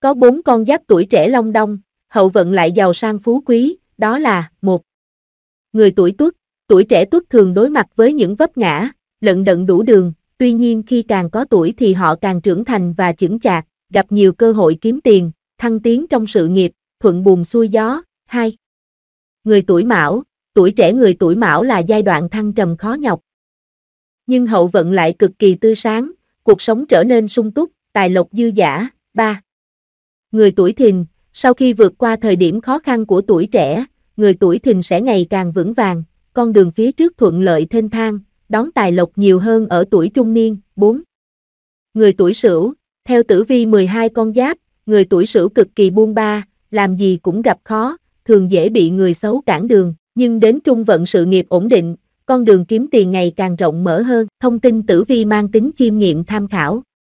Có bốn con giáp tuổi trẻ long đong, hậu vận lại giàu sang phú quý, đó là một Người tuổi tuất, tuổi trẻ tuất thường đối mặt với những vấp ngã, lận đận đủ đường, tuy nhiên khi càng có tuổi thì họ càng trưởng thành và chững chạc, gặp nhiều cơ hội kiếm tiền, thăng tiến trong sự nghiệp, thuận buồm xuôi gió. hai Người tuổi mão, tuổi trẻ người tuổi mão là giai đoạn thăng trầm khó nhọc. Nhưng hậu vận lại cực kỳ tươi sáng, cuộc sống trở nên sung túc, tài lộc dư giả. ba Người tuổi thìn, sau khi vượt qua thời điểm khó khăn của tuổi trẻ, người tuổi thìn sẽ ngày càng vững vàng, con đường phía trước thuận lợi thênh thang, đón tài lộc nhiều hơn ở tuổi trung niên. 4. Người tuổi sửu, theo tử vi 12 con giáp, người tuổi sửu cực kỳ buông ba, làm gì cũng gặp khó, thường dễ bị người xấu cản đường, nhưng đến trung vận sự nghiệp ổn định, con đường kiếm tiền ngày càng rộng mở hơn. Thông tin tử vi mang tính chiêm nghiệm tham khảo.